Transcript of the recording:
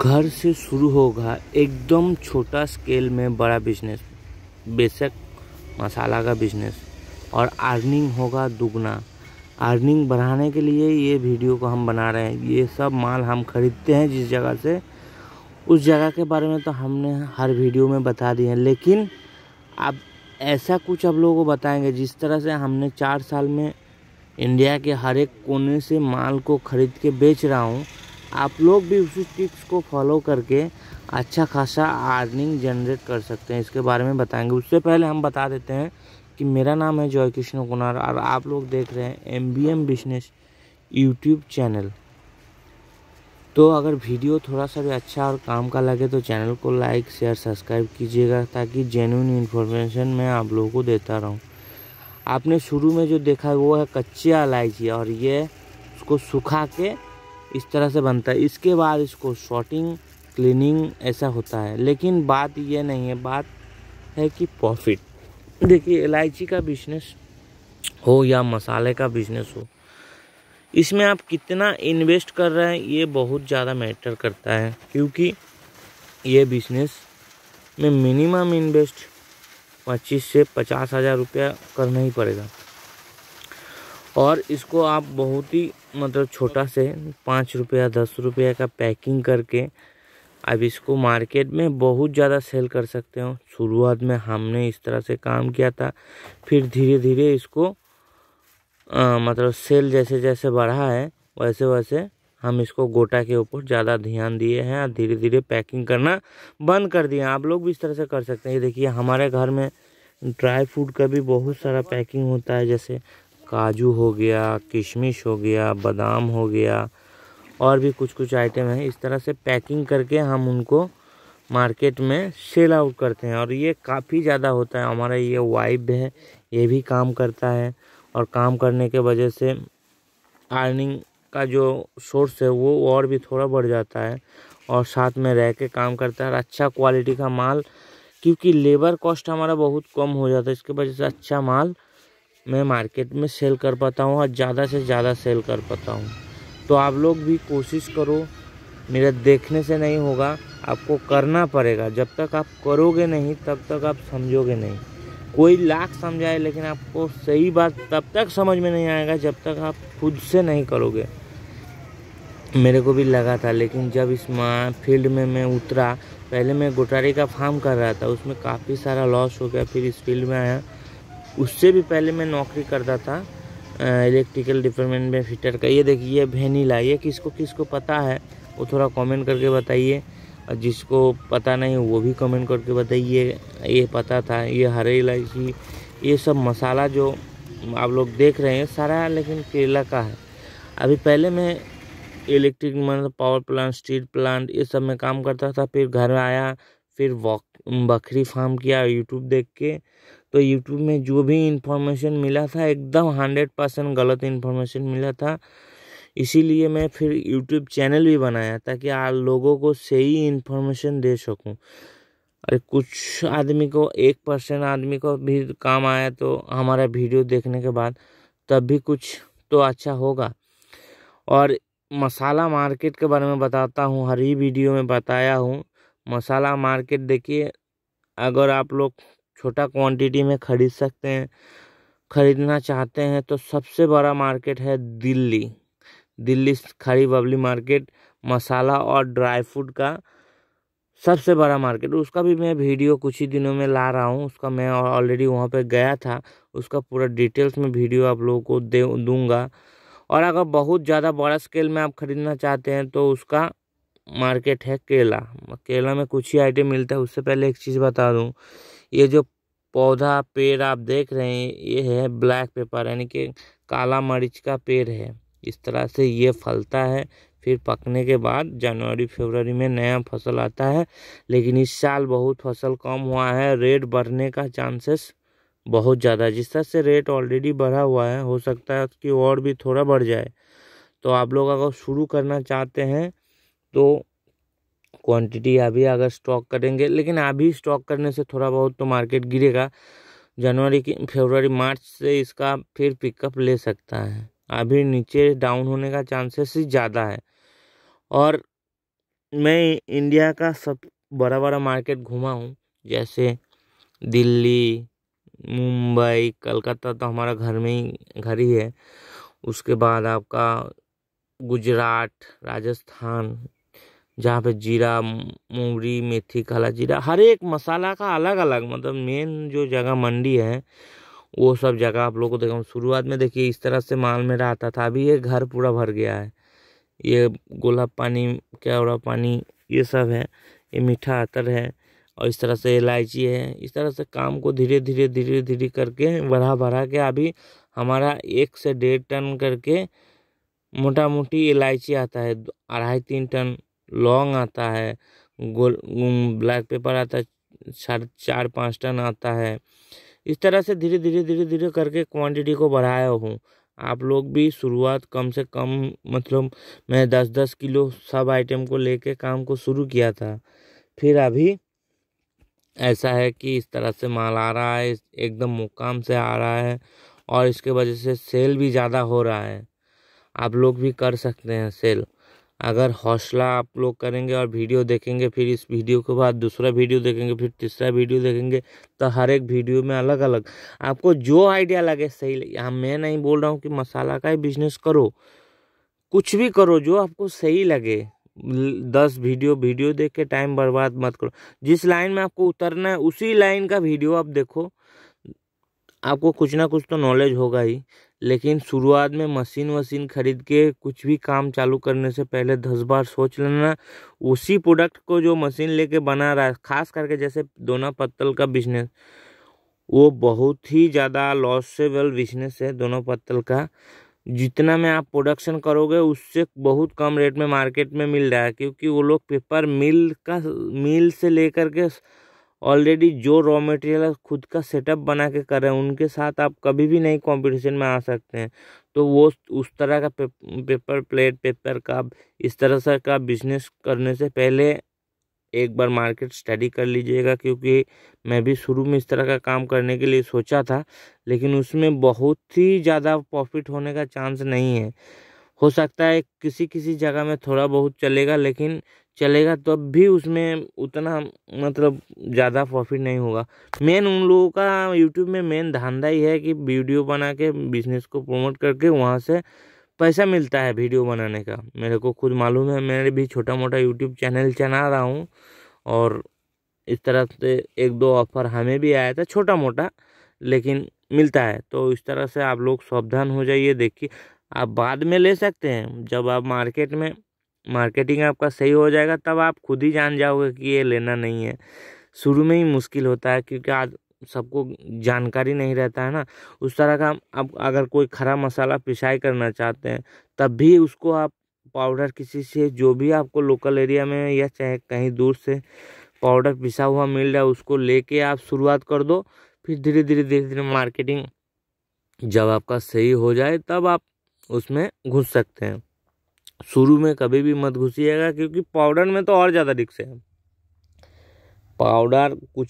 घर से शुरू होगा एकदम छोटा स्केल में बड़ा बिजनेस बेशक मसाला का बिजनेस और अर्निंग होगा दुगना अर्निंग बढ़ाने के लिए ये वीडियो को हम बना रहे हैं ये सब माल हम खरीदते हैं जिस जगह से उस जगह के बारे में तो हमने हर वीडियो में बता दिए हैं लेकिन अब ऐसा कुछ अब लोगों को बताएंगे जिस तरह से हमने चार साल में इंडिया के हर एक कोने से माल को ख़रीद के बेच रहा हूँ आप लोग भी उसी टिप्स को फॉलो करके अच्छा खासा अर्निंग जनरेट कर सकते हैं इसके बारे में बताएंगे उससे पहले हम बता देते हैं कि मेरा नाम है जॉय कृष्ण कुमार और आप लोग देख रहे हैं M B M business YouTube channel तो अगर वीडियो थोड़ा सा भी अच्छा और काम का लगे तो चैनल को लाइक शेयर सब्सक्राइब कीजिएगा ताकि जेन्यून इन्फॉर्मेशन मैं आप लोगों को देता रहूं आपने शुरू में जो देखा वो है कच्ची इलायची और ये उसको सुखा के इस तरह से बनता है इसके बाद इसको शॉटिंग क्लीनिंग ऐसा होता है लेकिन बात ये नहीं है बात है कि प्रॉफिट देखिए इलायची का बिजनेस हो या मसाले का बिजनेस हो इसमें आप कितना इन्वेस्ट कर रहे हैं ये बहुत ज़्यादा मैटर करता है क्योंकि ये बिजनेस में मिनिमम इन्वेस्ट पच्चीस से पचास हज़ार रुपया करना ही पड़ेगा और इसको आप बहुत ही मतलब छोटा से पाँच रुपया दस रुपया का पैकिंग करके अब इसको मार्केट में बहुत ज़्यादा सेल कर सकते हो शुरुआत में हमने इस तरह से काम किया था फिर धीरे धीरे इसको आ, मतलब सेल जैसे जैसे बढ़ा है वैसे वैसे हम इसको गोटा के ऊपर ज़्यादा ध्यान दिए हैं और धीरे धीरे पैकिंग करना बंद कर दिए आप लोग भी इस तरह से कर सकते हैं ये देखिए हमारे घर में ड्राई फ्रूट का भी बहुत सारा पैकिंग होता है जैसे काजू हो गया किशमिश हो गया बादाम हो गया और भी कुछ कुछ आइटम हैं इस तरह से पैकिंग करके हम उनको मार्केट में सेल आउट करते हैं और ये काफ़ी ज़्यादा होता है हमारा ये वाइब है ये भी काम करता है और काम करने के वजह से अर्निंग का जो सोर्स है वो और भी थोड़ा बढ़ जाता है और साथ में रह के काम करता है और अच्छा क्वालिटी का माल क्योंकि लेबर कॉस्ट हमारा बहुत कम हो जाता है इसके वजह से अच्छा माल मैं मार्केट में सेल कर पाता हूँ और ज़्यादा से ज़्यादा सेल कर पाता हूँ तो आप लोग भी कोशिश करो मेरा देखने से नहीं होगा आपको करना पड़ेगा जब तक आप करोगे नहीं तब तक आप समझोगे नहीं कोई लाख समझाए लेकिन आपको सही बात तब तक समझ में नहीं आएगा जब तक आप खुद से नहीं करोगे मेरे को भी लगा था लेकिन जब इस फील्ड में मैं उतरा पहले मैं गोटारी का फार्म कर रहा था उसमें काफ़ी सारा लॉस हो गया फिर इस फील्ड में आया उससे भी पहले मैं नौकरी करता था इलेक्ट्रिकल डिपार्टमेंट में फिटर का ये देखिए भेनी वेनिला ये किसको किसको पता है वो थोड़ा कमेंट करके बताइए और जिसको पता नहीं वो भी कमेंट करके बताइए ये पता था ये हरे इलायची ये सब मसाला जो आप लोग देख रहे हैं सारा लेकिन केरला का है अभी पहले मैं इलेक्ट्रिक मतलब पावर प्लांट स्टील प्लांट ये सब में काम करता था फिर घर आया फिर बकरी फार्म किया यूट्यूब देख के तो यूट्यूब में जो भी इन्फॉर्मेशन मिला था एकदम हंड्रेड परसेंट गलत इन्फॉर्मेशन मिला था इसीलिए मैं फिर यूट्यूब चैनल भी बनाया ताकि आप लोगों को सही इन्फॉर्मेशन दे सकूं अरे कुछ आदमी को एक परसेंट आदमी को भी काम आया तो हमारा वीडियो देखने के बाद तब भी कुछ तो अच्छा होगा और मसाला मार्केट के बारे में बताता हूँ हर ही वीडियो में बताया हूँ मसाला मार्केट देखिए अगर आप लोग छोटा क्वांटिटी में ख़रीद सकते हैं ख़रीदना चाहते हैं तो सबसे बड़ा मार्केट है दिल्ली दिल्ली खड़ी बबली मार्केट मसाला और ड्राई फ्रूट का सबसे बड़ा मार्केट उसका भी मैं वीडियो कुछ ही दिनों में ला रहा हूँ उसका मैं ऑलरेडी वहाँ पे गया था उसका पूरा डिटेल्स में वीडियो आप लोगों को दे दूँगा और अगर बहुत ज़्यादा बड़ा स्केल में आप ख़रीदना चाहते हैं तो उसका मार्केट है केला केला में कुछ ही आइटम मिलता है उससे पहले एक चीज़ बता दूँ ये जो पौधा पेड़ आप देख रहे हैं ये है ब्लैक पेपर यानी कि काला मरीच का पेड़ है इस तरह से ये फलता है फिर पकने के बाद जनवरी फरवरी में नया फसल आता है लेकिन इस साल बहुत फसल कम हुआ है रेट बढ़ने का चांसेस बहुत ज़्यादा जिस तरह से रेट ऑलरेडी बढ़ा हुआ है हो सकता है कि और भी थोड़ा बढ़ जाए तो आप लोग अगर शुरू करना चाहते हैं तो क्वांटिटी अभी अगर स्टॉक करेंगे लेकिन अभी स्टॉक करने से थोड़ा बहुत तो मार्केट गिरेगा जनवरी की फरवरी मार्च से इसका फिर पिकअप ले सकता है अभी नीचे डाउन होने का चांसेस ही ज़्यादा है और मैं इंडिया का सब बड़ा बड़ा मार्केट घूमा हूँ जैसे दिल्ली मुंबई कलकत्ता तो हमारा घर में ही घर ही है उसके बाद आपका गुजरात राजस्थान जहाँ पे जीरा मूरी मेथी काला जीरा हर एक मसाला का अलग अलग मतलब मेन जो जगह मंडी है वो सब जगह आप लोग को देखा शुरुआत में देखिए इस तरह से माल में आता था अभी ये घर पूरा भर गया है ये गोला पानी क्या पानी ये सब है ये मीठा अतर है और इस तरह से इलायची है इस तरह से काम को धीरे धीरे धीरे धीरे करके बढ़ा बढ़ा के अभी हमारा एक से डेढ़ टन करके मोटा मोटी इलायची आता है अढ़ाई तीन टन लॉन्ग आता है गोल ब्लैक पेपर आता है चार चार पाँच टन आता है इस तरह से धीरे धीरे धीरे धीरे करके क्वांटिटी को बढ़ाया हूँ आप लोग भी शुरुआत कम से कम मतलब मैं दस दस किलो सब आइटम को लेके काम को शुरू किया था फिर अभी ऐसा है कि इस तरह से माल आ रहा है एकदम मुकाम से आ रहा है और इसके वजह से सेल भी ज़्यादा हो रहा है आप लोग भी कर सकते हैं सेल अगर हौसला आप लोग करेंगे और वीडियो देखेंगे फिर इस वीडियो के बाद दूसरा वीडियो देखेंगे फिर तीसरा वीडियो देखेंगे तो हर एक वीडियो में अलग अलग आपको जो आइडिया लगे सही लगे हाँ मैं नहीं बोल रहा हूँ कि मसाला का ही बिजनेस करो कुछ भी करो जो आपको सही लगे दस वीडियो वीडियो देख के टाइम बर्बाद मत करो जिस लाइन में आपको उतरना है उसी लाइन का वीडियो आप देखो आपको कुछ ना कुछ तो नॉलेज होगा ही लेकिन शुरुआत में मशीन वशीन खरीद के कुछ भी काम चालू करने से पहले दस बार सोच लेना उसी प्रोडक्ट को जो मशीन लेके बना रहा है खास करके जैसे दोना पत्तल का बिजनेस वो बहुत ही ज़्यादा लॉसेबल बिजनेस है दोनों पत्तल का जितना में आप प्रोडक्शन करोगे उससे बहुत कम रेट में मार्केट में मिल रहा है क्योंकि वो लोग पेपर मिल का मिल से लेकर के ऑलरेडी जो रॉ मटेरियल खुद का सेटअप बना के कर रहे हैं उनके साथ आप कभी भी नहीं कंपटीशन में आ सकते हैं तो वो उस तरह का पेपर प्लेट पेपर का इस तरह से का बिजनेस करने से पहले एक बार मार्केट स्टडी कर लीजिएगा क्योंकि मैं भी शुरू में इस तरह का काम करने के लिए सोचा था लेकिन उसमें बहुत ही ज़्यादा प्रॉफिट होने का चांस नहीं है हो सकता है किसी किसी जगह में थोड़ा बहुत चलेगा लेकिन चलेगा तब भी उसमें उतना मतलब ज़्यादा प्रॉफिट नहीं होगा मेन उन लोगों का यूट्यूब में मेन धंधा ही है कि वीडियो बना के बिजनेस को प्रमोट करके वहाँ से पैसा मिलता है वीडियो बनाने का मेरे को खुद मालूम है मैंने भी छोटा मोटा यूट्यूब चैनल चला रहा हूँ और इस तरह से एक दो ऑफर हमें भी आया था छोटा मोटा लेकिन मिलता है तो इस तरह से आप लोग सावधान हो जाइए देखिए आप बाद में ले सकते हैं जब आप मार्केट में मार्केटिंग आपका सही हो जाएगा तब आप खुद ही जान जाओगे कि ये लेना नहीं है शुरू में ही मुश्किल होता है क्योंकि आज सबको जानकारी नहीं रहता है ना उस तरह का आप अगर कोई खरा मसाला पिसाई करना चाहते हैं तब भी उसको आप पाउडर किसी से जो भी आपको लोकल एरिया में या चाहे कहीं दूर से पाउडर पिसा हुआ मिल रहा है उसको लेके आप शुरुआत कर दो फिर धीरे धीरे धीरे धीरे मार्केटिंग जब आपका सही हो जाए तब आप उसमें घुस सकते हैं शुरू में कभी भी मत घुसिएगा क्योंकि पाउडर में तो और ज़्यादा रिक्स है पाउडर कुछ